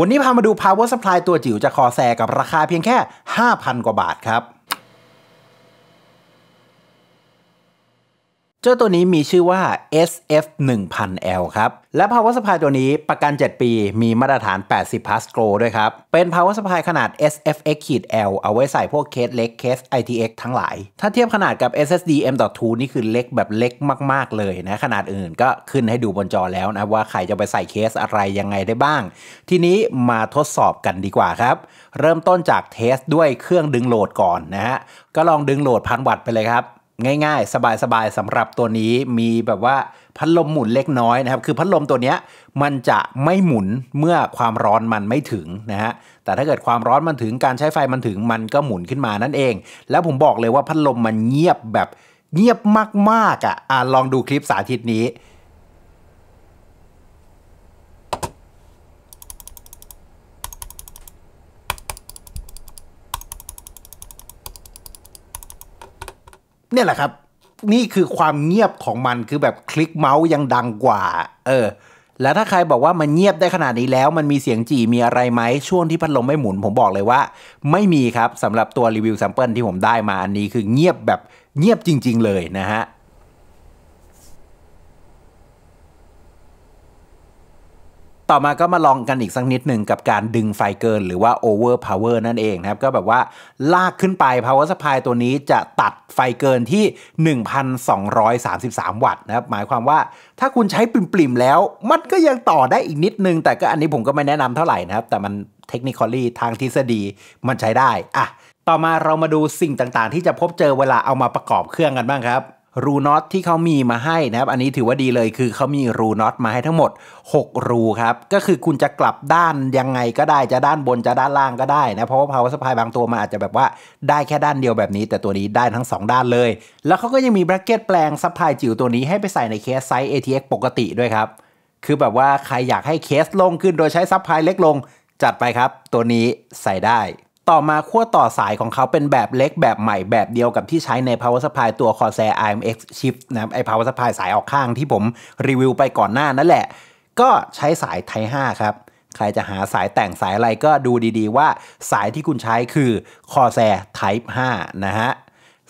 วันนี้พามาดู power supply ตัวจิ๋วจากคอแซกับราคาเพียงแค่ 5,000 กว่าบาทครับเจ้าตัวนี้มีชื่อว่า SF 1 0 0 0 L ครับ และพาวเวอร์สปายตัวนี้ประกัน 7 ปี มีมาตรฐาน 80พาสโกรด้วยครับ เป็นพาวเวอร์สปายขนาด SFX ขีด L เอาไว้ใส่พวกเคสเล็กเคส ITX ทั้งหลาย ถ้าเทียบขนาดกับ SSD M.2 นี่คือเล็กแบบเล็กมากๆเลยนะขนาดอื่นก็ขึ้นให้ดูบนจอแล้วนะว่าใครจะไปใส่เคสอะไรยังไงได้บ้าง ทีนี้มาทดสอบกันดีกว่าครับ เริ่มต้นจากเทส ด้วยเครื่องดึงโหลดก่อนนะฮะ ก็ลองดึงโหลดพันวัตต์ไปเลยครับง่ายๆ สบายๆสำหรับตัวนี้มีแบบว่าพัดลมหมุนเล็กน้อยนะครับ คือพัดลมตัวนี้มันจะไม่หมุนเมื่อความร้อนมันไม่ถึงนะฮะแต่ถ้าเกิดความร้อนมันถึงการใช้ไฟมันถึงมันก็หมุนขึ้นมานั่นเอง แล้วผมบอกเลยว่าพัดลมมันเงียบแบบเงียบมากๆอะอ่ะลองดูคลิปสาธิตนี้นี่ยแหละครับ นี่คือความเงียบของมันคือแบบคลิกเมาส์ยังดังกว่า เออ แล้วถ้าใครบอกว่ามันเงียบได้ขนาดนี้แล้ว มันมีเสียงจี่มีอะไรไหม ช่วงที่พัดลมไม่หมุนผมบอกเลยว่าไม่มีครับ สำหรับตัวรีวิวแซมเปิลที่ผมได้มาอันนี้คือเงียบแบบเงียบจริงๆเลยนะฮะต่อมาก็มาลองกันอีกสักนิดหนึ่งกับการดึงไฟเกิน หรือว่า over power นั่นเองนะครับก็แบบว่าลากขึ้นไป power supply ตัวนี้จะตัดไฟเกินที่ 1,233 วัตต์นะครับหมายความว่าถ้าคุณใช้ปริ่มๆแล้วมันก็ยังต่อได้อีกนิดนึง แต่ก็อันนี้ผมก็ไม่แนะนำเท่าไหร่นะครับ แต่มันเทคนิคอลี่ทางทฤษฎีมันใช้ได้อ่ะ ต่อมาเรามาดูสิ่งต่างๆ ที่จะพบเจอเวลาเอามาประกอบเครื่องกันบ้างครับรูน็อตที่เขามีมาให้นะครับ อันนี้ถือว่าดีเลย คือเขามีรูน็อตมาให้ทั้งหมด 6 รูครับ ก็คือคุณจะกลับด้านยังไงก็ได้ จะด้านบนจะด้านล่างก็ได้นะ เพราะว่า power supply บางตัวมันอาจจะแบบว่าได้แค่ด้านเดียวแบบนี้ แต่ตัวนี้ได้ทั้ง 2 ด้านเลย แล้วเขาก็ยังมีแบรกเก็ตแปลง supply จิ๋วตัวนี้ให้ไปใส่ในเคสไซส์ ATX ปกติด้วยครับ คือแบบว่าใครอยากให้เคสลงขึ้นโดยใช้ซับพายเล็กลง จัดไปครับ ตัวนี้ใส่ได้ต่อมาขั้วต่อสายของเขาเป็นแบบเล็กแบบใหม่แบบเดียวกับที่ใช้ใน power supply ตัว Corsair IMX chip นะครับไอ power supply สายออกข้างที่ผมรีวิวไปก่อนหน้า นั่นแหละ ก็ใช้สายไท5ครับ ใครจะหาสายแต่งสายอะไรก็ดูดีๆว่าสายที่คุณใช้คือ Corsair Type 5 นะฮะ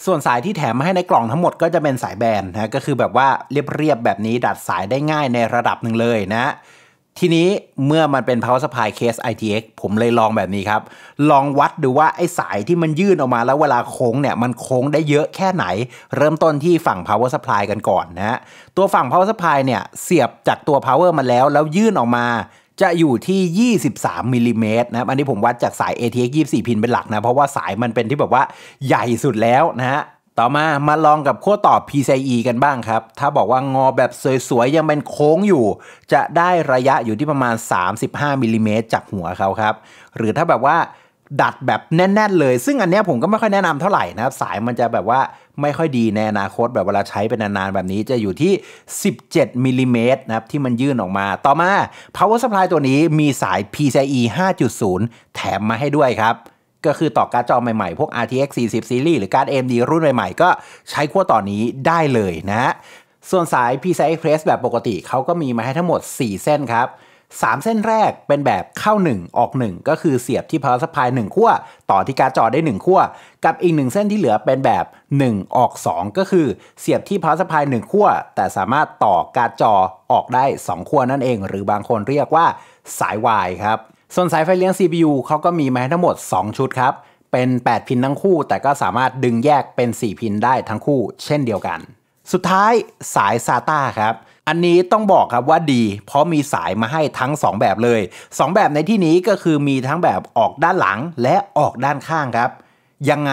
ส่วนสายที่แถมมาให้ในกล่องทั้งหมดก็จะเป็นสายแบนนะก็คือแบบว่าเรียบๆแบบนี้ ดัดสายได้ง่ายในระดับหนึ่งเลยนะทีนี้เมื่อมันเป็น power supply case ITX ผมเลยลองแบบนี้ครับ ลองวัดดูว่าไอ้สายที่มันยื่นออกมาแล้วเวลาโค้งเนี่ยมันโค้งได้เยอะแค่ไหน เริ่มต้นที่ฝั่ง power supply กันก่อนนะตัวฝั่ง power supply เนี่ยเสียบจากตัว power มาแล้ว แล้วยื่นออกมาจะอยู่ที่ 23มิลิเมตรนะครับอันนี้ผมวัดจากสาย ATX 24 พินเป็นหลักนะ เพราะว่าสายมันเป็นที่แบบว่าใหญ่สุดแล้วนะฮะต่อมามาลองกับขั้วต่อ PCE i กันบ้างครับ ถ้าบอกว่างอแบบสวยๆ ยังเป็นโค้งอยู่ จะได้ระยะอยู่ที่ประมาณ 35มิลิเมตรจากหัวเขาครับ หรือถ้าแบบว่าดัดแบบแน่น ๆ เลย ซึ่งอันนี้ผมก็ไม่ค่อยแนะนำเท่าไหร่นะครับ สายมันจะแบบว่าไม่ค่อยดีในอนาคตแบบเวลาใช้เป็นนานๆ แบบนี้จะอยู่ที่ 17มิลิเมตรนะครับที่มันยื่นออกมา ต่อมา power supply ตัวนี้มีสาย PCIe 5.0 แถมมาให้ด้วยครับก็คือต่อการ์ดจอใหม่ๆ พวก RTX 40 Series หรือการ์ด AMD รุ่นใหม่ ๆ ก็ ใช้ขั้วต่อนี้ได้เลยนะส่วนสาย PCI Express แบบปกติเขาก็มีมาให้ทั้งหมด 4 เส้นครับ 3 เส้นแรกเป็นแบบเข้า1ออก 1 ก็คือเสียบที่ power supply 1ขั้วต่อที่การ์ดจอได้ 1 ขั้วกับอีก1เส้นที่เหลือเป็นแบบ 1 ออก 2 ก็คือเสียบที่ power supply 1ขั้วแต่สามารถต่อการ์ดจอออกได้2ขั้วนั่นเอง หรือบางคนเรียกว่าสายวายครับส่วนสายไฟเลี้ยง CPU เขาก็มีมาทั้งหมด 2 ชุดครับ เป็น 8 พินทั้งคู่ แต่ก็สามารถดึงแยกเป็น 4 พินได้ทั้งคู่เช่นเดียวกัน สุดท้ายสาย SATA ครับ อันนี้ต้องบอกครับว่าดี เพราะมีสายมาให้ทั้ง 2 แบบเลย 2 แบบในที่นี้ก็คือมีทั้งแบบออกด้านหลังและออกด้านข้างครับ ยังไง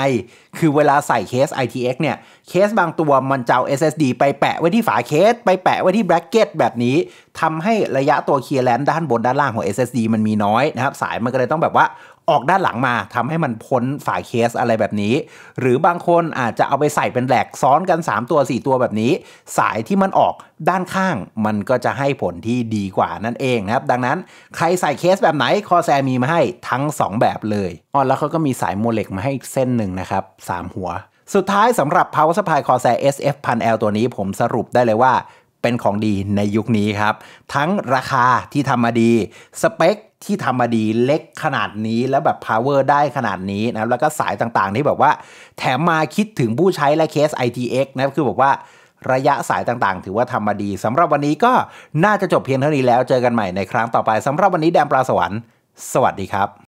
คือเวลาใส่เคส ITX เนี่ยเคสบางตัวมันจะเอา SSD ไปแปะไว้ที่ฝาเคสไปแปะไว้ที่แบล็กเก็ตแบบนี้ทำให้ระยะตัวเคลียร์แลนด้านบนด้านล่างของ SSD มันมีน้อยนะครับสายมันก็เลยต้องแบบว่าออกด้านหลังมาทำให้มันพ้นฝาเคสอะไรแบบนี้ หรือบางคนอาจจะเอาไปใส่เป็นแหลกซ้อนกัน 3 ตัว 4 ตัวแบบนี้ สายที่มันออกด้านข้าง มันก็จะให้ผลที่ดีกว่านั่นเองนะครับดังนั้นใครใส่เคสแบบไหนคอแซมีมาให้ทั้ง 2 แบบเลยอ๋อแล้วเขาก็มีสายโมเลกมาให้เส้นหนึ่งนะครับ3หัวสุดท้ายสำหรับ Power Supply Corsair SF 1 0 0 l ตัวนี้ผมสรุปได้เลยว่าเป็นของดีในยุคนี้ครับ ทั้งราคาที่ทำมาดีสเปคที่ทำมาดีเล็กขนาดนี้แล้วแบบ power ได้ขนาดนี้นะแล้วก็สายต่างๆที่แบบว่า แถมมาคิดถึงผู้ใช้และเคส ITX นะคือบอกว่าระยะสายต่าง ๆ ถือว่าทำมาดีสำหรับวันนี้ก็น่าจะจบเพียงเท่านี้แล้วเจอกันใหม่ในครั้งต่อไปสำหรับวันนี้แดมปลาสวรรค์ สวัสดีครับ